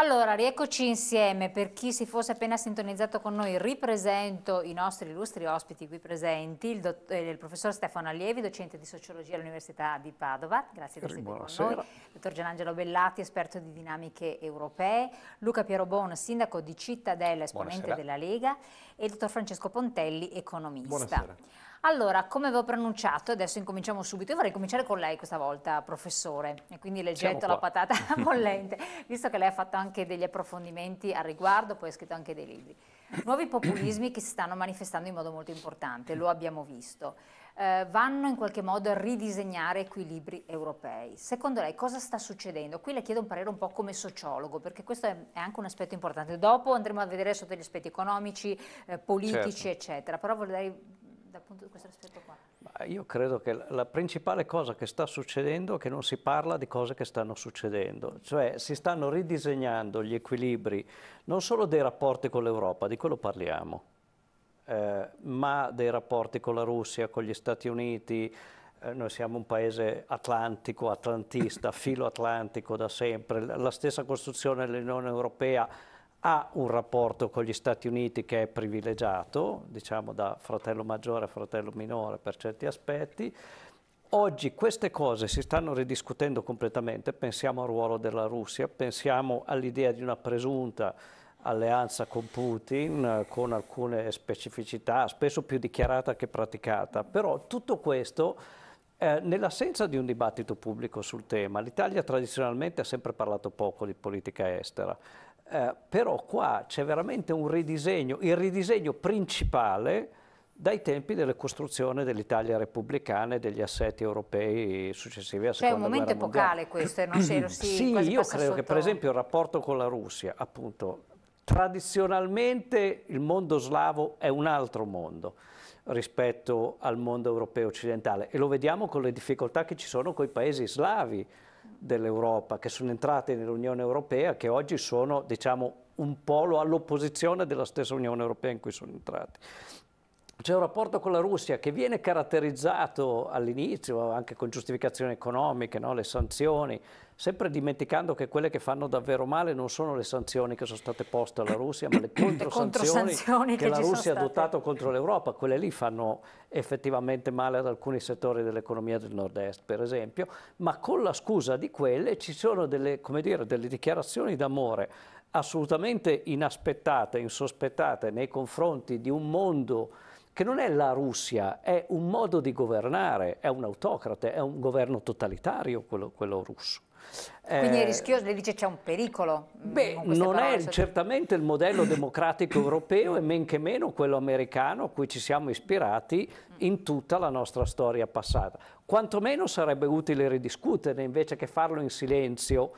Allora, rieccoci insieme. Per chi si fosse appena sintonizzato con noi, ripresento i nostri illustri ospiti qui presenti, il, eh, il professor Stefano Allievi, docente di sociologia all'Università di Padova, grazie per essere qui con noi, dottor Gianangelo Bellati, esperto di dinamiche europee, Luca Pierobon, sindaco di Cittadella, esponente Buonasera. della Lega, e il dottor Francesco Pontelli, economista. Buonasera. Allora, come avevo pronunciato, adesso incominciamo subito. Io vorrei cominciare con lei questa volta, professore, e quindi le getto la patata bollente, visto che lei ha fatto anche degli approfondimenti al riguardo, poi ha scritto anche dei libri. Nuovi populismi che si stanno manifestando in modo molto importante, lo abbiamo visto, eh, vanno in qualche modo a ridisegnare equilibri europei. Secondo lei cosa sta succedendo? Qui le chiedo un parere un po' come sociologo, perché questo è, è anche un aspetto importante. Dopo andremo a vedere sotto gli aspetti economici, eh, politici, certo. eccetera, però vorrei dal punto di questo aspetto qua? Io credo che la principale cosa che sta succedendo è che non si parla di cose che stanno succedendo, cioè si stanno ridisegnando gli equilibri non solo dei rapporti con l'Europa, di quello parliamo, eh, ma dei rapporti con la Russia, con gli Stati Uniti, eh, noi siamo un paese atlantico, atlantista, filo atlantico da sempre, la stessa costruzione dell'Unione Europea ha un rapporto con gli Stati Uniti che è privilegiato, diciamo da fratello maggiore a fratello minore per certi aspetti. Oggi queste cose si stanno ridiscutendo completamente, pensiamo al ruolo della Russia, pensiamo all'idea di una presunta alleanza con Putin, con alcune specificità, spesso più dichiarata che praticata, però tutto questo eh, nell'assenza di un dibattito pubblico sul tema, l'Italia tradizionalmente ha sempre parlato poco di politica estera, eh, però qua c'è veramente un ridisegno, il ridisegno principale dai tempi delle costruzioni dell'Italia repubblicana e degli assetti europei successivi a seconda Cioè un momento epocale questo, non se lo si Sì, io credo sotto... che per esempio il rapporto con la Russia, appunto, tradizionalmente il mondo slavo è un altro mondo rispetto al mondo europeo occidentale e lo vediamo con le difficoltà che ci sono con i paesi slavi, dell'Europa che sono entrate nell'Unione Europea che oggi sono diciamo, un polo all'opposizione della stessa Unione Europea in cui sono entrati c'è un rapporto con la Russia che viene caratterizzato all'inizio anche con giustificazioni economiche, no? le sanzioni, sempre dimenticando che quelle che fanno davvero male non sono le sanzioni che sono state poste alla Russia, ma le controsanzioni contro che, che la Russia ha adottato contro l'Europa. Quelle lì fanno effettivamente male ad alcuni settori dell'economia del nord-est, per esempio, ma con la scusa di quelle ci sono delle, dire, delle dichiarazioni d'amore assolutamente inaspettate, insospettate nei confronti di un mondo che non è la Russia, è un modo di governare, è un autocrate, è un governo totalitario quello, quello russo. Quindi è eh, rischioso, lei dice c'è un pericolo. Mm, beh, non parole, è cioè... certamente il modello democratico europeo e men che meno quello americano a cui ci siamo ispirati in tutta la nostra storia passata. Quantomeno sarebbe utile ridiscutere invece che farlo in silenzio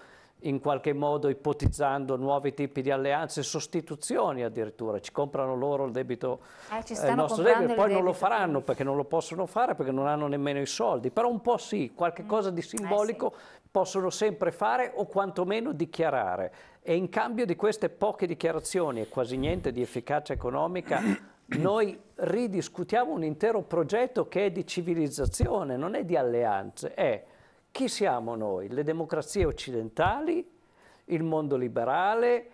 in qualche modo ipotizzando nuovi tipi di alleanze, sostituzioni addirittura, ci comprano loro il debito, ah, eh, il nostro debito, poi non lo faranno perché non lo possono fare, perché non hanno nemmeno i soldi, però un po' sì, qualche mm. cosa di simbolico eh, sì. possono sempre fare o quantomeno dichiarare e in cambio di queste poche dichiarazioni e quasi niente di efficacia economica noi ridiscutiamo un intero progetto che è di civilizzazione, non è di alleanze, è chi siamo noi? Le democrazie occidentali? Il mondo liberale?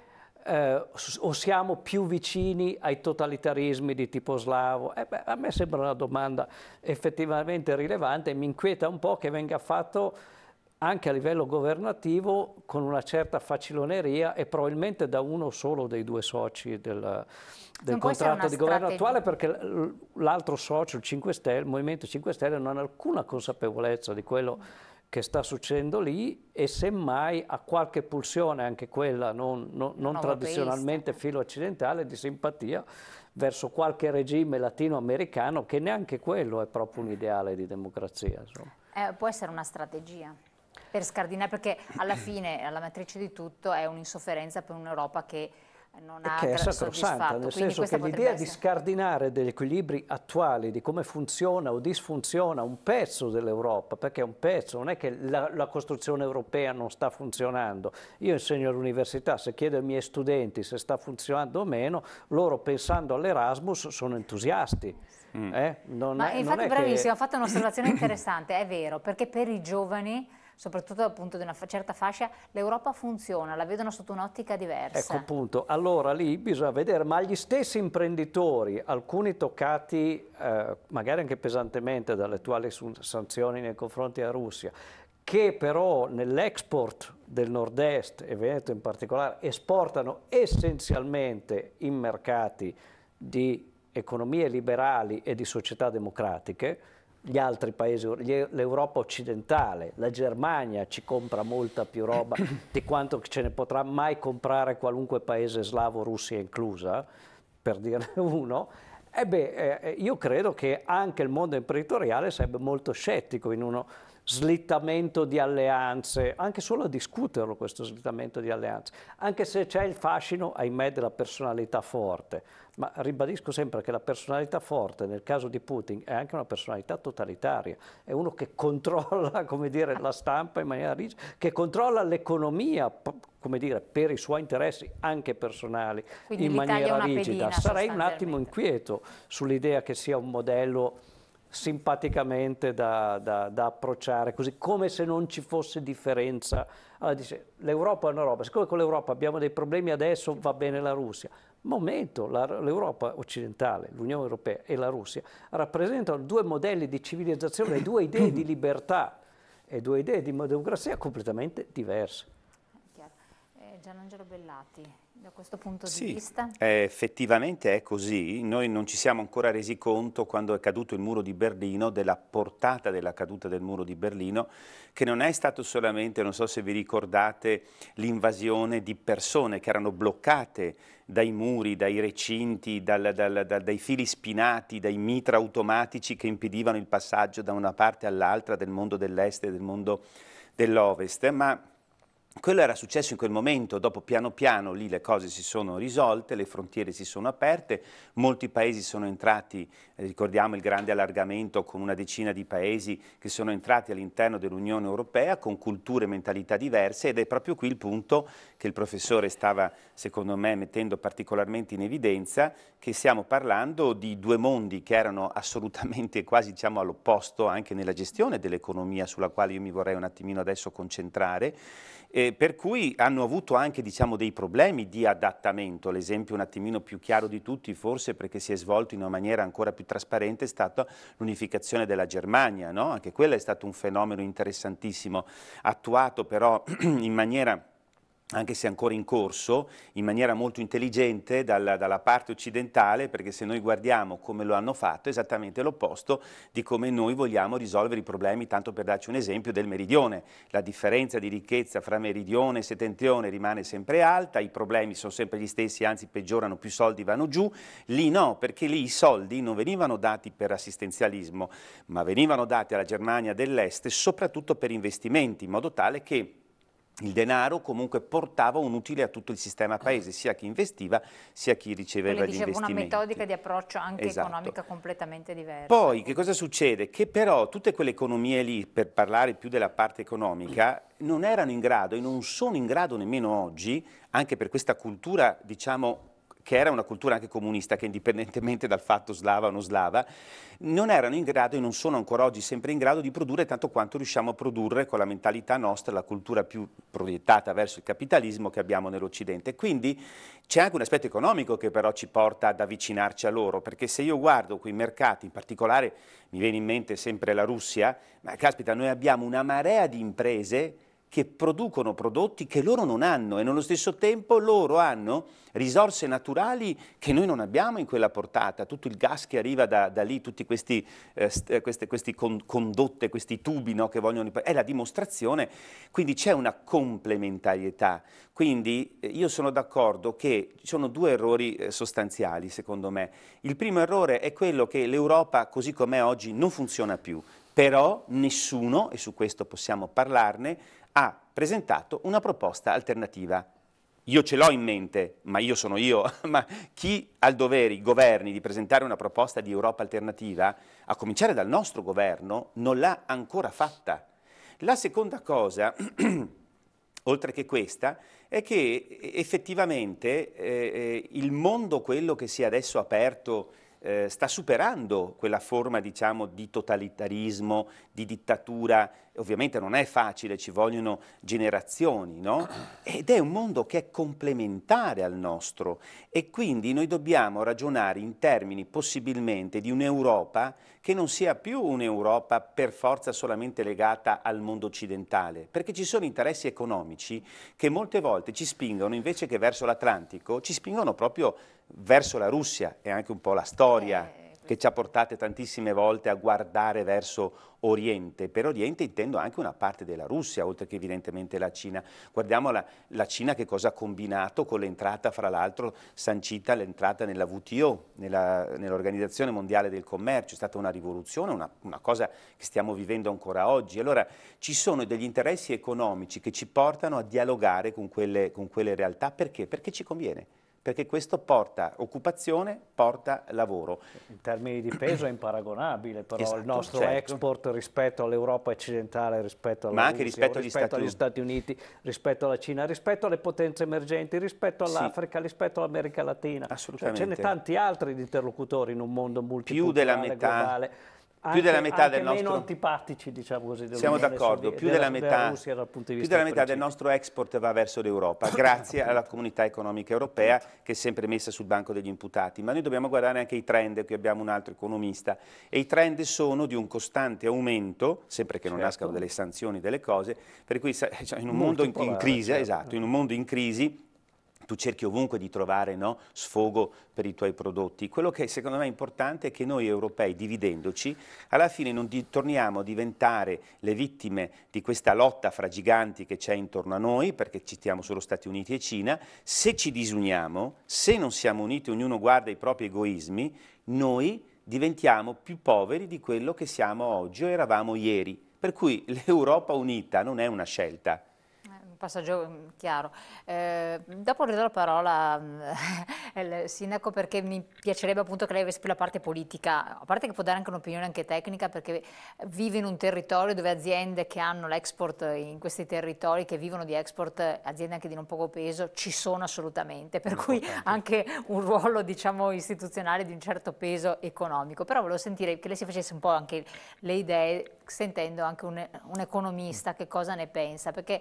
Eh, o siamo più vicini ai totalitarismi di tipo slavo? Eh beh, a me sembra una domanda effettivamente rilevante e mi inquieta un po' che venga fatto anche a livello governativo con una certa faciloneria e probabilmente da uno solo dei due soci del, del contratto di governo attuale perché l'altro socio, il, 5 Stelle, il Movimento 5 Stelle, non ha alcuna consapevolezza di quello che sta succedendo lì e semmai a qualche pulsione, anche quella non, non, non tradizionalmente filo-occidentale, di simpatia verso qualche regime latinoamericano che neanche quello è proprio un ideale di democrazia. Eh, può essere una strategia per scardinare, perché alla fine la matrice di tutto è un'insofferenza per un'Europa che eh, non ha che è sacrosanta, nel senso che l'idea essere... di scardinare degli equilibri attuali, di come funziona o disfunziona un pezzo dell'Europa, perché è un pezzo, non è che la, la costruzione europea non sta funzionando. Io insegno all'università, se chiedo ai miei studenti se sta funzionando o meno, loro pensando all'Erasmus sono entusiasti. Mm. Eh? Non Ma è, infatti bravissimo, che... ha fatto un'osservazione interessante, è vero, perché per i giovani soprattutto appunto di una certa fascia, l'Europa funziona, la vedono sotto un'ottica diversa. Ecco appunto, allora lì bisogna vedere, ma gli stessi imprenditori, alcuni toccati eh, magari anche pesantemente dalle attuali sanzioni nei confronti della Russia, che però nell'export del nord-est e Veneto in particolare esportano essenzialmente in mercati di economie liberali e di società democratiche, gli altri paesi, l'Europa occidentale, la Germania ci compra molta più roba di quanto ce ne potrà mai comprare qualunque paese slavo, Russia inclusa, per dirne uno, e beh, eh, io credo che anche il mondo imprenditoriale sarebbe molto scettico in uno slittamento di alleanze, anche solo a discuterlo questo slittamento di alleanze, anche se c'è il fascino, ahimè, della personalità forte. Ma ribadisco sempre che la personalità forte nel caso di Putin è anche una personalità totalitaria, è uno che controlla come dire, la stampa in maniera rigida, che controlla l'economia come dire, per i suoi interessi anche personali Quindi in maniera rigida. Pedina, Sarei un attimo inquieto sull'idea che sia un modello simpaticamente da, da, da, approcciare, così come se non ci fosse differenza. Allora dice, l'Europa è una roba, siccome con l'Europa abbiamo dei problemi adesso va bene la Russia. Momento, l'Europa occidentale, l'Unione Europea e la Russia rappresentano due modelli di civilizzazione, due idee di libertà e due idee di democrazia completamente diverse. Gianangelo Bellati, da questo punto sì, di vista? Eh, effettivamente è così, noi non ci siamo ancora resi conto quando è caduto il muro di Berlino, della portata della caduta del muro di Berlino, che non è stato solamente, non so se vi ricordate, l'invasione di persone che erano bloccate dai muri, dai recinti, dal, dal, dal, dai fili spinati, dai mitra automatici che impedivano il passaggio da una parte all'altra del mondo dell'est e del mondo dell'ovest, ma quello era successo in quel momento, dopo piano piano lì le cose si sono risolte, le frontiere si sono aperte, molti paesi sono entrati, eh, ricordiamo il grande allargamento con una decina di paesi che sono entrati all'interno dell'Unione Europea con culture e mentalità diverse ed è proprio qui il punto che il professore stava secondo me mettendo particolarmente in evidenza che stiamo parlando di due mondi che erano assolutamente quasi diciamo, all'opposto anche nella gestione dell'economia sulla quale io mi vorrei un attimino adesso concentrare eh, per cui hanno avuto anche diciamo, dei problemi di adattamento. L'esempio un attimino più chiaro di tutti, forse perché si è svolto in una maniera ancora più trasparente, è stata l'unificazione della Germania. No? Anche quello è stato un fenomeno interessantissimo, attuato però in maniera anche se ancora in corso, in maniera molto intelligente dalla, dalla, parte occidentale, perché se noi guardiamo come lo hanno fatto, è esattamente l'opposto di come noi vogliamo risolvere i problemi, tanto per darci un esempio del meridione. La differenza di ricchezza fra meridione e settentrione rimane sempre alta, i problemi sono sempre gli stessi, anzi peggiorano, più soldi vanno giù. Lì no, perché lì i soldi non venivano dati per assistenzialismo, ma venivano dati alla Germania dell'Est soprattutto per investimenti, in modo tale che il denaro comunque portava un utile a tutto il sistema paese, sia chi investiva sia chi riceveva Quindi, gli dicevo, investimenti. una metodica di approccio anche esatto. economica completamente diversa. Poi che cosa succede? Che però tutte quelle economie lì, per parlare più della parte economica, non erano in grado e non sono in grado nemmeno oggi, anche per questa cultura diciamo che era una cultura anche comunista, che indipendentemente dal fatto slava o non slava, non erano in grado e non sono ancora oggi sempre in grado di produrre tanto quanto riusciamo a produrre con la mentalità nostra, la cultura più proiettata verso il capitalismo che abbiamo nell'Occidente. Quindi c'è anche un aspetto economico che però ci porta ad avvicinarci a loro, perché se io guardo quei mercati, in particolare mi viene in mente sempre la Russia, ma caspita, noi abbiamo una marea di imprese che producono prodotti che loro non hanno e nello stesso tempo loro hanno risorse naturali che noi non abbiamo in quella portata, tutto il gas che arriva da, da lì, tutti questi, eh, eh queste, queste condotte, questi tubi no, che vogliono... è la dimostrazione, quindi c'è una complementarietà, quindi eh, io sono d'accordo che ci sono due errori eh, sostanziali secondo me, il primo errore è quello che l'Europa così com'è oggi non funziona più, però nessuno, e su questo possiamo parlarne, ha presentato una proposta alternativa. Io ce l'ho in mente, ma io sono io, ma chi ha il dovere, i governi, di presentare una proposta di Europa alternativa, a cominciare dal nostro governo, non l'ha ancora fatta. La seconda cosa, oltre che questa, è che eh, effettivamente eh, eh, il mondo, quello che si è adesso aperto, eh, sta superando quella forma diciamo, di totalitarismo, di dittatura ovviamente non è facile, ci vogliono generazioni, no? Ed è un mondo che è complementare al nostro e quindi noi dobbiamo ragionare in termini possibilmente di un'Europa che non sia più un'Europa per forza solamente legata al mondo occidentale, perché ci sono interessi economici che molte volte ci spingono invece che verso l'Atlantico, ci spingono proprio verso la Russia, è anche un po' la storia eh, che ci ha portate tantissime volte a guardare verso Oriente. Per Oriente intendo anche una parte della Russia, oltre che evidentemente la Cina. Guardiamo la, la Cina che cosa ha combinato con l'entrata, fra l'altro, sancita l'entrata nella WTO, nell'Organizzazione Mondiale del Commercio. È stata una rivoluzione, una, una cosa che stiamo vivendo ancora oggi. Allora ci sono degli interessi economici che ci portano a dialogare con quelle, con quelle realtà. Perché? Perché ci conviene perché questo porta occupazione, porta lavoro. In termini di peso è imparagonabile però esatto, il nostro certo. export rispetto all'Europa occidentale, rispetto, alla Russia, rispetto, rispetto Stati agli Stati Uniti, rispetto alla Cina, rispetto alle potenze emergenti, rispetto all'Africa, sì. rispetto all'America Latina. Assolutamente. Cioè, ce ne tanti altri interlocutori in un mondo multiculturale, Più della metà. globale anche, più della metà del nostro... meno antipatici, diciamo così. Siamo d'accordo, più, della, della metà, Russia, dal punto di vista più della metà del nostro export va verso l'Europa, grazie alla comunità economica europea che è sempre messa sul banco degli imputati. Ma noi dobbiamo guardare anche i trend, qui abbiamo un altro economista, e i trend sono di un costante aumento, sempre che non certo. nascano delle sanzioni, delle cose, per cui cioè, in, un in, crisi, certo. esatto, in un mondo in crisi tu cerchi ovunque di trovare no, sfogo per i tuoi prodotti. Quello che secondo me è importante è che noi europei, dividendoci, alla fine non di, torniamo a diventare le vittime di questa lotta fra giganti che c'è intorno a noi, perché citiamo solo Stati Uniti e Cina. Se ci disuniamo, se non siamo uniti, ognuno guarda i propri egoismi, noi diventiamo più poveri di quello che siamo oggi o eravamo ieri. Per cui l'Europa unita non è una scelta, un passaggio mm, chiaro. Eh, dopo le do la parola mm, al sindaco perché mi piacerebbe appunto che lei avesse più la parte politica, a parte che può dare anche un'opinione anche tecnica perché vive in un territorio dove aziende che hanno l'export in questi territori, che vivono di export, aziende anche di non poco peso, ci sono assolutamente, per cui anche un ruolo diciamo istituzionale di un certo peso economico. Però volevo sentire che lei si facesse un po' anche le idee, sentendo anche un, un economista che cosa ne pensa, perché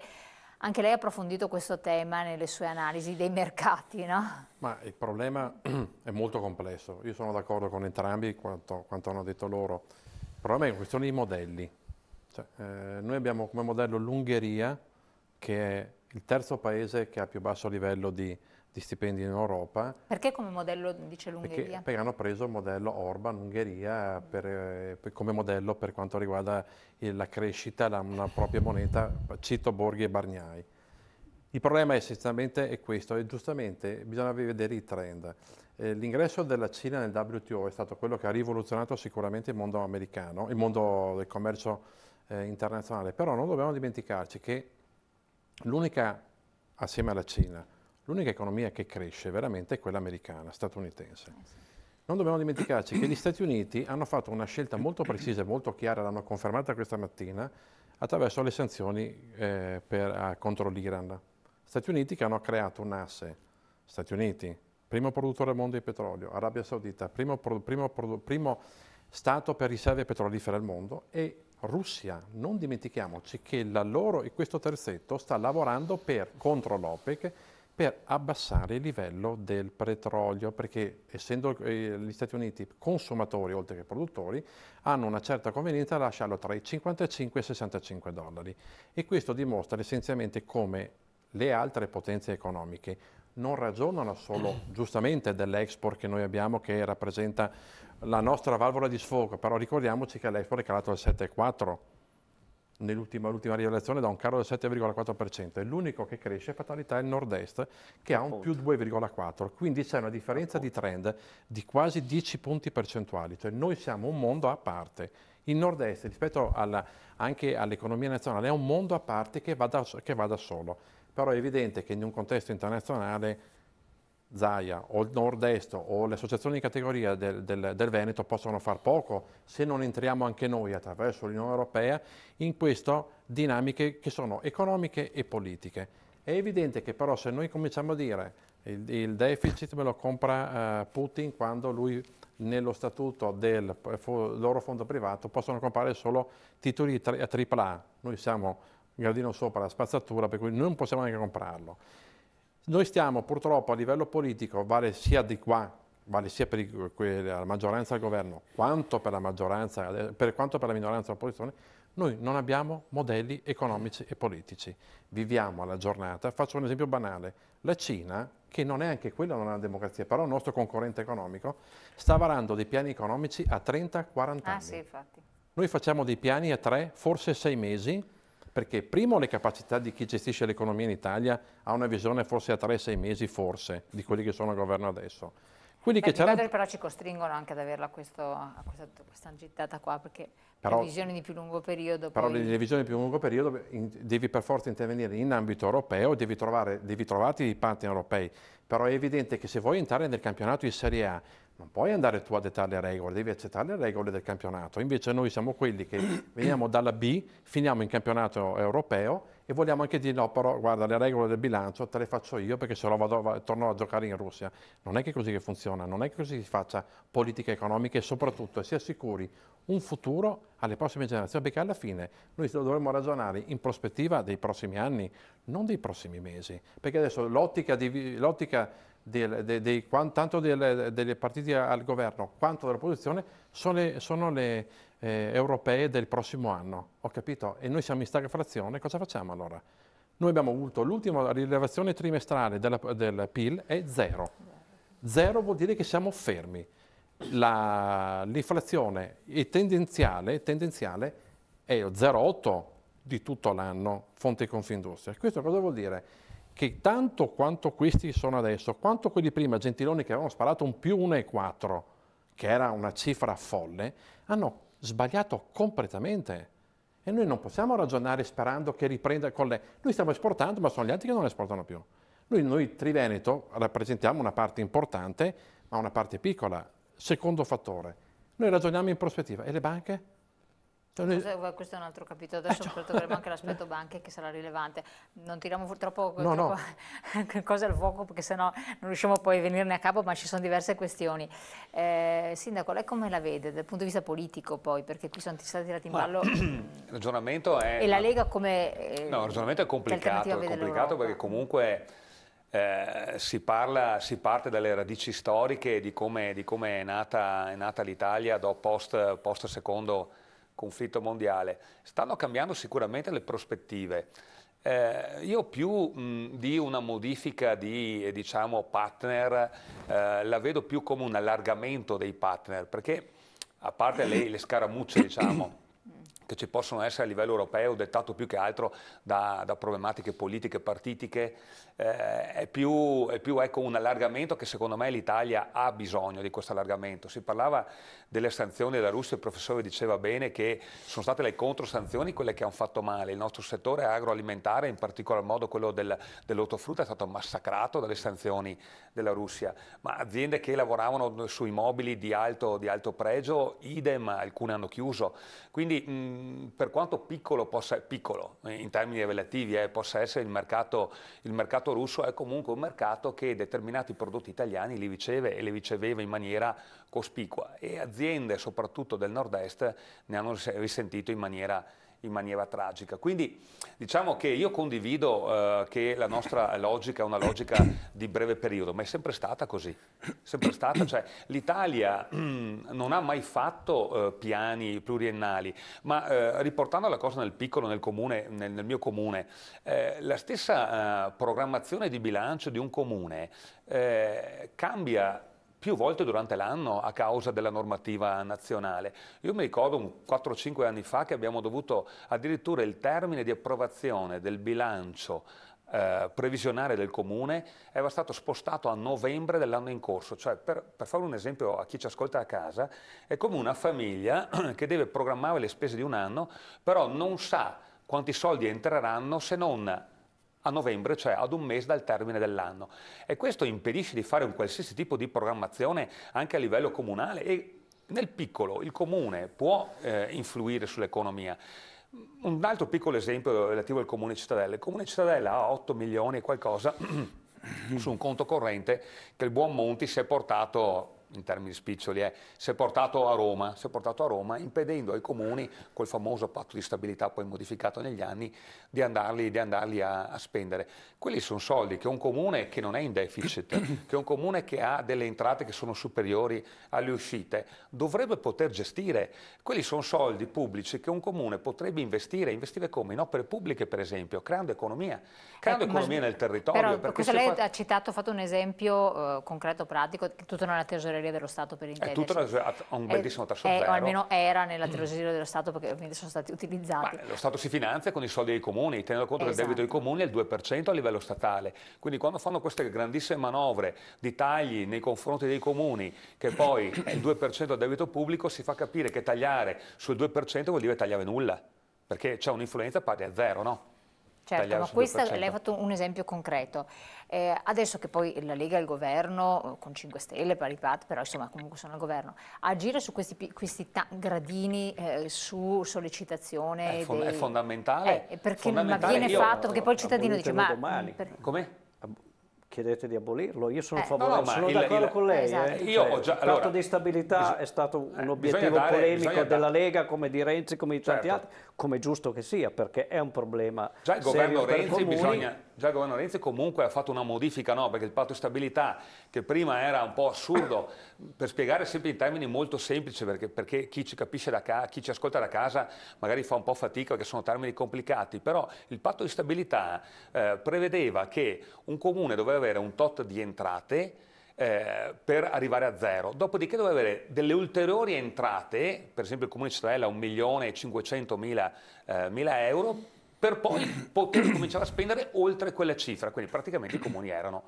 anche lei ha approfondito questo tema nelle sue analisi dei mercati, no? Ma il problema è molto complesso. Io sono d'accordo con entrambi quanto, quanto, hanno detto loro. Il problema è una questione di modelli. Cioè, eh, noi abbiamo come modello l'Ungheria, che è il terzo paese che ha più basso livello di di stipendi in Europa. Perché come modello dice l'Ungheria? Perché, perché hanno preso il modello Orban Ungheria per, eh, per, come modello per quanto riguarda il, la crescita da una propria moneta, cito Borghi e Bargnai. Il problema essenzialmente è questo, e giustamente bisogna vedere i trend. Eh, l'ingresso della Cina nel WTO è stato quello che ha rivoluzionato sicuramente il mondo americano, il mondo del commercio eh, internazionale, però non dobbiamo dimenticarci che l'unica, assieme alla Cina, l'unica economia che cresce veramente è quella americana, statunitense. Eh, non dobbiamo dimenticarci che gli Stati Uniti hanno fatto una scelta molto precisa e molto chiara, l'hanno confermata questa mattina, attraverso le sanzioni eh, per, ah, contro l'Iran. Stati Uniti che hanno creato un asse, Stati Uniti, primo produttore al mondo di petrolio, Arabia Saudita, primo, pro, primo, pro, primo Stato per riserve petrolifere al mondo e Russia, non dimentichiamoci che la loro, e questo terzetto sta lavorando per, contro l'OPEC per abbassare il livello del petrolio, perché essendo eh, gli Stati Uniti consumatori oltre che produttori, hanno una certa convenienza a lasciarlo tra i 55 e i 65 dollari. E questo dimostra essenzialmente come le altre potenze economiche non ragionano solo giustamente dell'export che noi abbiamo che rappresenta la nostra valvola di sfogo, però ricordiamoci che l'export è calato al 7,4 nell'ultima rivelazione da un calo del 7,4%, E l'unico che cresce, fatalità, è il nord-est che ha un più 2,4%, quindi c'è una differenza di trend di quasi 10 punti percentuali, cioè noi siamo un mondo a parte. Il nord-est rispetto alla, anche all'economia nazionale è un mondo a parte che va da, che va da solo, però è evidente che in un contesto internazionale Zaia o il nord-est o le associazioni di categoria del, del, del, Veneto possono far poco se non entriamo anche noi attraverso l'Unione Europea in queste dinamiche che sono economiche e politiche. È evidente che però se noi cominciamo a dire il, il deficit me lo compra uh, Putin quando lui nello statuto del loro fondo privato possono comprare solo titoli a AAA, noi siamo un gradino sopra la spazzatura per cui non possiamo neanche comprarlo. Noi stiamo purtroppo a livello politico, vale sia di qua, vale sia per la maggioranza del governo, quanto per la, maggioranza, per, quanto per la minoranza dell'opposizione, noi non abbiamo modelli economici e politici. Viviamo alla giornata, faccio un esempio banale, la Cina, che non è anche quella non è una democrazia, però è un nostro concorrente economico, sta varando dei piani economici a 30-40 ah, anni. Ah, sì, infatti. noi facciamo dei piani a 3, forse 6 mesi, perché primo le capacità di chi gestisce l'economia in Italia ha una visione forse a 3-6 mesi, forse, di quelli che sono al governo adesso. Quelli Beh, che c'erano... però ci costringono anche ad averla questo, a questa, questa gittata qua, perché però, le visioni di più lungo periodo... Però poi... le visioni di più lungo periodo in, devi per forza intervenire in ambito europeo, devi, trovare, devi trovarti i partner europei, però è evidente che se vuoi entrare nel campionato di Serie A non puoi andare tu a dettare le regole, devi accettare le regole del campionato. Invece noi siamo quelli che veniamo dalla B, finiamo in campionato europeo e vogliamo anche dire no, però guarda, le regole del bilancio te le faccio io perché se no vado, vado, torno a giocare in Russia. Non è che così che funziona, non è che così si faccia politica economica e soprattutto si assicuri un futuro alle prossime generazioni, perché alla fine noi dovremmo ragionare in prospettiva dei prossimi anni, non dei prossimi mesi, perché adesso l'ottica del, de, de, tanto dei partiti al governo quanto dell'opposizione sono le, sono le eh, europee del prossimo anno, ho capito? E noi siamo in stagflazione, cosa facciamo allora? Noi abbiamo avuto l'ultima rilevazione trimestrale della, del PIL è zero. Zero vuol dire che siamo fermi. l'inflazione tendenziale, tendenziale è 0,8 di tutto l'anno, fonte Confindustria. Questo cosa vuol dire? che tanto quanto questi sono adesso, quanto quelli prima, Gentiloni che avevano sparato un più 1,4, che era una cifra folle, hanno sbagliato completamente. E noi non possiamo ragionare sperando che riprenda con le... Noi stiamo esportando, ma sono gli altri che non esportano più. Noi, noi Triveneto rappresentiamo una parte importante, ma una parte piccola. Secondo fattore, noi ragioniamo in prospettiva. E le banche? Scusa, questo è un altro capitolo, adesso eh, toccheremo anche l'aspetto banche che sarà rilevante. Non tiriamo purtroppo no, no. cose al fuoco perché sennò non riusciamo poi a venirne a capo, ma ci sono diverse questioni. Eh, sindaco, lei come la vede dal punto di vista politico poi? Perché qui sono stati tirati in ballo... il ragionamento è... E la Lega come... Eh, no, il ragionamento è complicato, è complicato perché comunque... Eh, si, parla, si, parte dalle radici storiche di come, di come è nata, nata l'Italia post, post secondo conflitto mondiale, stanno cambiando sicuramente le prospettive. Eh, io più mh, di una modifica di eh, diciamo, partner eh, la vedo più come un allargamento dei partner, perché a parte le, le scaramucce diciamo, che ci possono essere a livello europeo, dettato più che altro da, da problematiche politiche, partitiche, eh, è più, è più ecco, un allargamento che secondo me l'Italia ha bisogno di questo allargamento. Si parlava delle sanzioni della Russia, il professore diceva bene che sono state le controsanzioni quelle che hanno fatto male. Il nostro settore agroalimentare, in particolar modo quello del, dell'ortofrutta, è stato massacrato dalle sanzioni della Russia, ma aziende che lavoravano sui mobili di alto, di alto pregio, idem, alcune hanno chiuso. Quindi, mh, Mm, per quanto piccolo possa piccolo eh, in termini relativi eh, possa essere il mercato, il mercato russo, è comunque un mercato che determinati prodotti italiani li riceve e li riceveva in maniera cospicua e aziende soprattutto del nord-est ne hanno risentito in maniera in maniera tragica. Quindi diciamo che io condivido eh, che la nostra logica è una logica di breve periodo, ma è sempre stata così. Sempre stata, cioè, L'Italia mm, non ha mai fatto eh, piani pluriennali, ma eh, riportando la cosa nel piccolo, nel, comune, nel, nel mio comune, eh, la stessa eh, programmazione di bilancio di un comune eh, cambia più volte durante l'anno a causa della normativa nazionale. Io mi ricordo 4-5 anni fa che abbiamo dovuto addirittura il termine di approvazione del bilancio eh, previsionale del comune era stato spostato a novembre dell'anno in corso, cioè per, per, fare un esempio a chi ci ascolta a casa, è come una famiglia che deve programmare le spese di un anno, però non sa quanti soldi entreranno se non a novembre, cioè ad un mese dal termine dell'anno. E questo impedisce di fare un qualsiasi tipo di programmazione anche a livello comunale e nel piccolo il comune può eh, influire sull'economia. Un altro piccolo esempio relativo al Comune Cittadella. Il Comune Cittadella ha 8 milioni e qualcosa su un conto corrente che il buon Monti si è portato in termini spiccioli, è, eh. si, è portato a Roma, si è portato a Roma impedendo ai comuni, quel famoso patto di stabilità poi modificato negli anni, di andarli, di andarli a, a, spendere. Quelli sono soldi che un comune che non è in deficit, che un comune che ha delle entrate che sono superiori alle uscite, dovrebbe poter gestire. Quelli sono soldi pubblici che un comune potrebbe investire, investire come? In opere pubbliche per esempio, creando economia, creando ecco, economia nel territorio. Però, lei fa... ha citato, ha fatto un esempio eh, concreto, pratico, tutto nella tesoreria tesoreria dello Stato per intenderci. È tutta una, ha un bellissimo tasso è, zero. O almeno era nella tesoreria dello Stato perché ovviamente sono stati utilizzati. Ma lo Stato si finanzia con i soldi dei comuni, tenendo conto esatto. che il debito dei esatto. comuni è il 2% a livello statale. Quindi quando fanno queste grandissime manovre di tagli nei confronti dei comuni, che poi è il 2% del debito pubblico, si fa capire che tagliare sul 2% vuol dire tagliare nulla, perché c'è un'influenza pari a zero, no? Certo, ma questo lei ha fatto un esempio concreto. Eh, adesso che poi la Lega e il governo, con 5 Stelle, Paripat, però insomma comunque sono al governo, agire su questi, questi gradini eh, su sollecitazione... È, fon dei... è fondamentale. Eh, eh perché fondamentale. non viene Io, fatto, perché poi il cittadino dice ma... Domani. Mm, per... Come? chiedete di abolirlo, io sono eh, favorevole, no, no, sono d'accordo con lei. Esatto. Eh. Io cioè, già, il patto di stabilità è stato un eh, obiettivo dare, polemico della Lega come di Renzi, come di certo. tanti altri, come giusto che sia, perché è un problema già il governo Renzi bisogna, Già il governo Renzi comunque ha fatto una modifica, no? perché il patto di stabilità, che prima era un po' assurdo, per spiegare sempre in termini molto semplici, perché, perché chi ci capisce da casa, chi ci ascolta da casa magari fa un po' fatica perché sono termini complicati, però il patto di stabilità eh, prevedeva che un comune doveva avere un tot di entrate, eh, per arrivare a zero. Dopodiché doveva avere delle ulteriori entrate, per esempio il Comune di Cittadella 1 milione e eh, euro, per poi poter cominciare a spendere oltre quella cifra. Quindi praticamente i comuni erano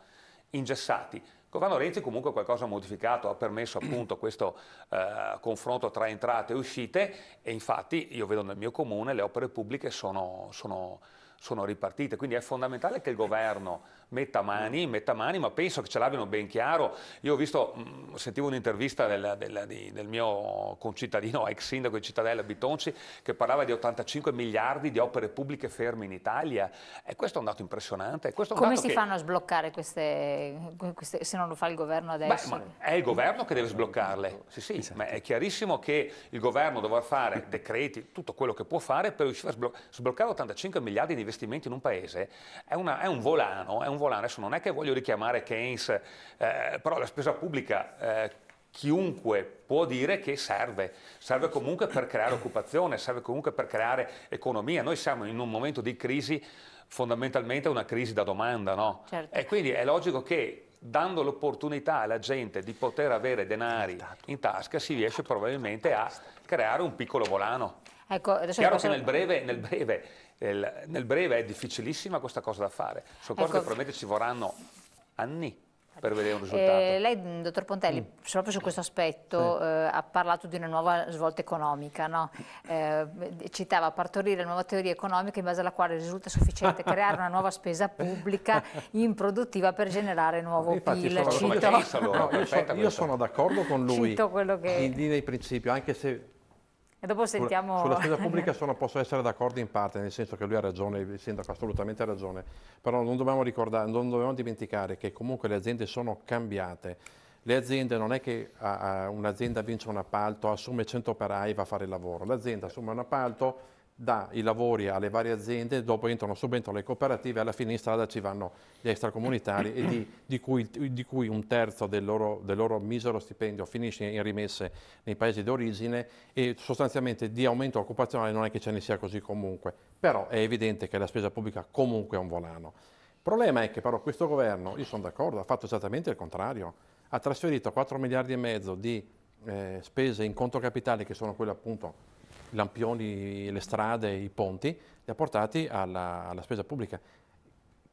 ingessati. Il governo Renzi comunque qualcosa ha modificato, ha permesso appunto questo eh, confronto tra entrate e uscite e infatti io vedo nel mio comune le opere pubbliche sono, sono, sono ripartite, quindi è fondamentale che il governo metta mani, metta mani, ma penso che ce l'abbiano ben chiaro. Io ho visto, mm, sentivo un'intervista del, del, del, mio concittadino, ex sindaco di Cittadella Bitonci, che parlava di 85 miliardi di opere pubbliche ferme in Italia. E questo è un dato impressionante. È un Come dato si che... fanno a sbloccare queste, queste, se non lo fa il governo adesso? Beh, è il governo che deve sbloccarle. Sì, sì, esatto. ma è chiarissimo che il governo dovrà fare decreti, tutto quello che può fare per riuscire a sbloccare 85 miliardi di investimenti in un paese. È, una, è un volano, è un non volare, adesso non è che voglio richiamare Keynes, eh, però la spesa pubblica eh, chiunque può dire che serve, serve comunque per creare occupazione, serve comunque per creare economia. Noi siamo in un momento di crisi, fondamentalmente una crisi da domanda, no? Certo. E quindi è logico che dando l'opportunità alla gente di poter avere denari in tasca si riesce probabilmente a creare un piccolo volano. Ecco, Chiaro posso... che nel breve, nel breve nel, nel breve è difficilissima questa cosa da fare, sono cose ecco. che probabilmente ci vorranno anni per vedere un eh, risultato. Eh, lei, dottor Pontelli, mm. proprio su questo aspetto mm. eh, ha parlato di una nuova svolta economica, no? eh, citava partorire una nuova teoria economica in base alla quale risulta sufficiente creare una nuova spesa pubblica improduttiva per generare nuovo Infatti, PIL. Sono Cito... pensa, allora, no, io, so, io sono d'accordo con lui, Cito quello che... in linea di principio, anche se e dopo sentiamo... Sulla spesa pubblica sono, posso essere d'accordo in parte, nel senso che lui ha ragione, il sindaco ha assolutamente ragione, però non dobbiamo, non dobbiamo dimenticare che comunque le aziende sono cambiate. Le aziende non è che un'azienda vince un appalto, assume 100 operai e va a fare il lavoro, l'azienda assume un appalto, dà i lavori alle varie aziende, dopo entrano, subentro le cooperative, e alla fine in strada ci vanno gli extracomunitari e di, di, cui, di cui, un terzo del loro, del loro, misero stipendio finisce in rimesse nei paesi d'origine e sostanzialmente di aumento occupazionale non è che ce ne sia così comunque, però è evidente che la spesa pubblica comunque è un volano. Il problema è che però questo governo, io sono d'accordo, ha fatto esattamente il contrario, ha trasferito 4 miliardi e mezzo di eh, spese in conto capitale che sono quelle appunto lampioni, le strade, i ponti, li ha portati alla, alla spesa pubblica.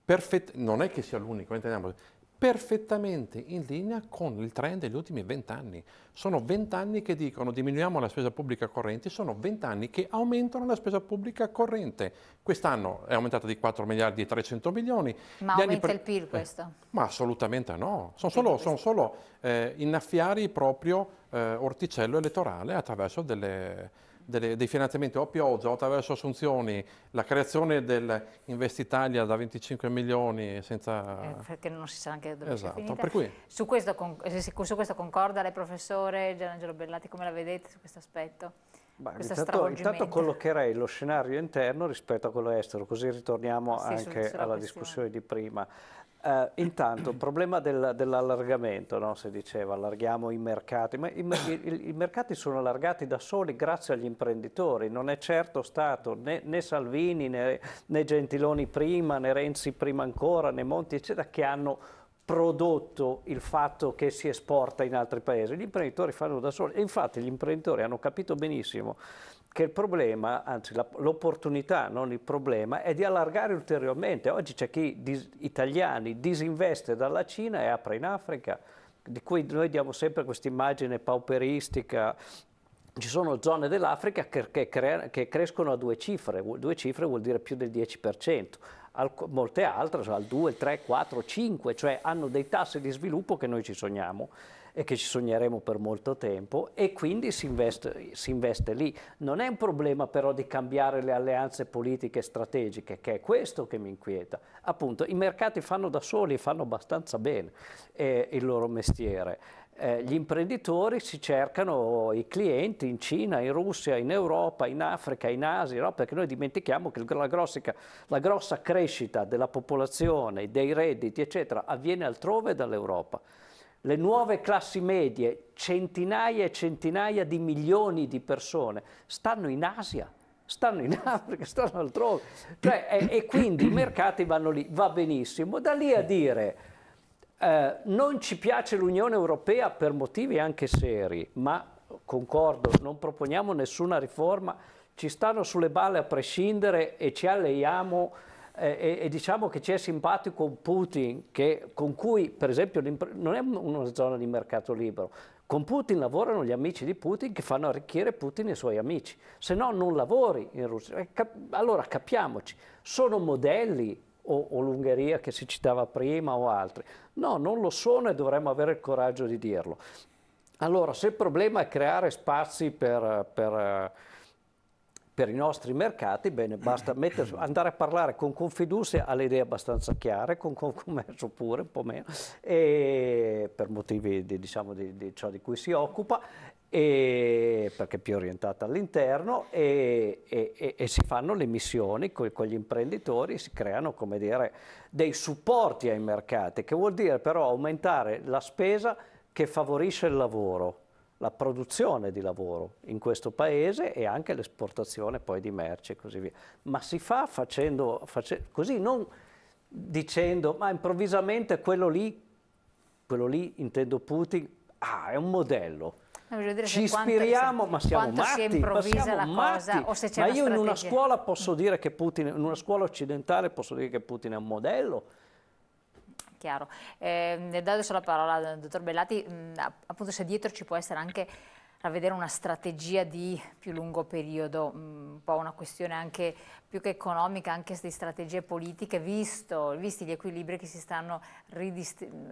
Perfett non è che sia l'unico, eh, intendiamo, perfettamente in linea con il trend degli ultimi vent'anni. Sono vent'anni che dicono diminuiamo la spesa pubblica corrente, sono vent'anni che aumentano la spesa pubblica corrente. Quest'anno è aumentata di 4 miliardi e 300 milioni. Ma Gli aumenta il PIL eh, questo? Eh, ma assolutamente no, sono solo, sono solo eh, innaffiare il proprio eh, orticello elettorale attraverso delle delle, dei finanziamenti o pioggia o attraverso assunzioni, la creazione del Investitalia da 25 milioni senza... Eh, perché non si sa neanche dove esatto, sia per cui... su, eh, su questo concorda lei professore Gianangelo Bellati, come la vedete su questo aspetto? Beh, intanto, intanto, collocherei lo scenario interno rispetto a quello estero, così ritorniamo ah, sì, anche alla discussione di prima. Uh, intanto, il problema del, dell'allargamento, no? si diceva, allarghiamo i mercati, ma i, i, i, mercati sono allargati da soli grazie agli imprenditori, non è certo stato né, né Salvini, né, né Gentiloni prima, né Renzi prima ancora, né Monti, eccetera, che hanno prodotto il fatto che si esporta in altri paesi, gli imprenditori fanno da soli e infatti gli imprenditori hanno capito benissimo che il problema, anzi l'opportunità, non il problema, è di allargare ulteriormente. Oggi c'è chi dis, italiani disinveste dalla Cina e apre in Africa, di cui noi diamo sempre questa immagine pauperistica ci sono zone dell'Africa che, che, che, crescono a due cifre, due cifre vuol dire più del 10% al, molte altre al 2, 3, 4, 5, cioè hanno dei tassi di sviluppo che noi ci sogniamo e che ci sogneremo per molto tempo e quindi si investe, si investe, lì. Non è un problema però di cambiare le alleanze politiche strategiche, che è questo che mi inquieta. Appunto, i mercati fanno da soli e fanno abbastanza bene eh, il loro mestiere eh, gli imprenditori si cercano i clienti in Cina, in Russia, in Europa, in Africa, in Asia, no? perché noi dimentichiamo che la, grossica, la grossa crescita della popolazione, dei redditi, eccetera, avviene altrove dall'Europa. Le nuove classi medie, centinaia e centinaia di milioni di persone, stanno in Asia stanno in Africa, stanno altrove. Cioè, e, eh, e, quindi i mercati vanno lì, va benissimo. Da lì a dire eh, non ci piace l'Unione Europea per motivi anche seri, ma concordo, non proponiamo nessuna riforma, ci stanno sulle balle a prescindere e ci alleiamo eh, e, e, diciamo che ci è simpatico Putin, che, con cui per esempio non è una zona di mercato libero, con Putin lavorano gli amici di Putin che fanno arricchire Putin e i suoi amici, se no non lavori in Russia. Eh, allora capiamoci, sono modelli o, o l'Ungheria che si citava prima o altri. No, non lo sono e dovremmo avere il coraggio di dirlo. Allora, se il problema è creare spazi per, per, per i nostri mercati, bene, basta mettersi, andare a parlare con Confiducia, ha le idee abbastanza chiare, con Concommercio pure, un po' meno, per motivi di, diciamo, di, di ciò di cui si occupa, e, perché è più orientata all'interno e, e, e, si fanno le missioni con, con gli imprenditori, si creano dire, dei supporti ai mercati, che vuol dire però aumentare la spesa che favorisce il lavoro la produzione di lavoro in questo paese e anche l'esportazione poi di merci e così via. Ma si fa facendo, facendo, così, non dicendo ma improvvisamente quello lì, quello lì intendo Putin, ah, è un modello. Dire, ci ispiriamo, quanto, ma siamo matti, si ma siamo matti. Cosa, ma io in una scuola posso dire che Putin, in una scuola occidentale posso dire che Putin è un modello, chiaro. Eh, do adesso la parola al dottor Bellati, mh, mm, appunto se dietro ci può essere anche vedere una strategia di più lungo periodo, mm, un po' una questione anche più che economica, anche di strategie politiche, visto, visti gli equilibri che si stanno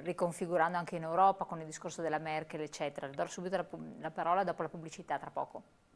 riconfigurando anche in Europa con il discorso della Merkel, eccetera. Do subito la, la parola dopo la pubblicità, tra poco.